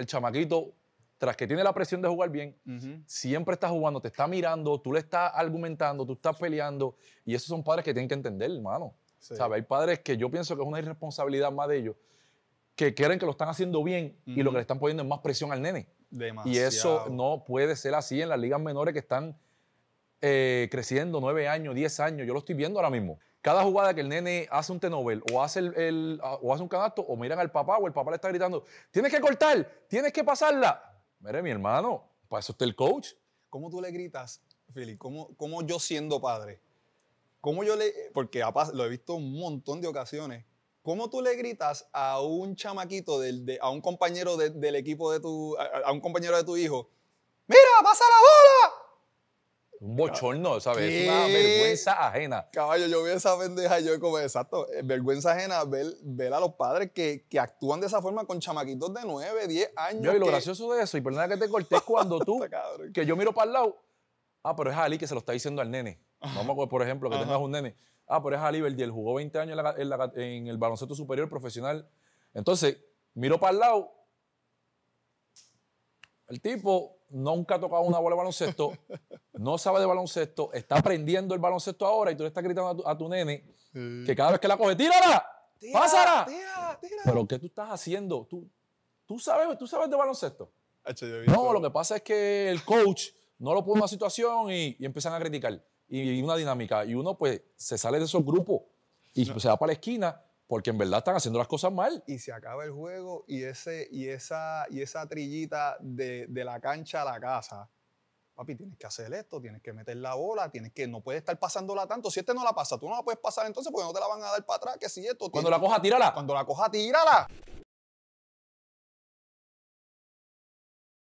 el chamaquito, tras que tiene la presión de jugar bien, siempre está jugando, te está mirando, tú le estás argumentando, tú estás peleando. Y esos son padres que tienen que entender, hermano. Hay padres que yo pienso que es una irresponsabilidad más de ellos, que quieren que lo están haciendo bien y lo que le están poniendo es más presión al nene. Y eso no puede ser así en las ligas menores que están eh, creciendo, nueve años, diez años, yo lo estoy viendo ahora mismo. Cada jugada que el nene hace un tenovel o hace, el, o hace un canasto o miran al papá o el papá le está gritando, tienes que cortar, tienes que pasarla. Mire, mi hermano, para eso está el coach. ¿Cómo tú le gritas, Fili? ¿Cómo, ¿Cómo, yo siendo padre? ¿Cómo yo le...? Porque lo he visto un montón de ocasiones. ¿Cómo tú le gritas a un chamaquito, del, de, a un compañero del equipo de tu... a un compañero de tu hijo, ¡Mira, pasa la bola! un bochorno, ¿sabes? Es una vergüenza ajena. Caballo, yo vi esa pendeja y yo como, exacto, eh, vergüenza ajena ver, ver a los padres que, actúan de esa forma con chamaquitos de 9, 10 años. Yo, y lo gracioso de eso, y perdona que te corté, cuando tú, que yo miro para el lado, ah, pero es Ali que se lo está diciendo al nene. Vamos a por ejemplo, que tengas un nene. Ah, pero es Ali y jugó 20 años en, en el baloncesto superior profesional. Entonces, miro para el lado, el tipo nunca ha tocado una bola de baloncesto, no sabe de baloncesto, está aprendiendo el baloncesto ahora y tú le estás gritando a tu, nene que cada vez que la coge, ¡tírala! Tira, ¡Pásala! Pero ¿qué tú estás haciendo? ¿Tú, tú, sabes, tú sabes de baloncesto? No, lo que pasa es que el coach no lo pone en una situación y, empiezan a criticar. Y, una dinámica. Y uno, pues, se sale de esos grupos y se va para la esquina porque en verdad están haciendo las cosas mal. Y se acaba el juego y, ese, y, esa, y esa trillita de, de la cancha a la casa Papi, tienes que hacer esto, tienes que meter la bola, tienes que, no puedes estar pasándola tanto. Si este no la pasa, tú no la puedes pasar entonces porque no te la van a dar para atrás, que si esto. Cuando la coja, tírala. Cuando la coja, tírala.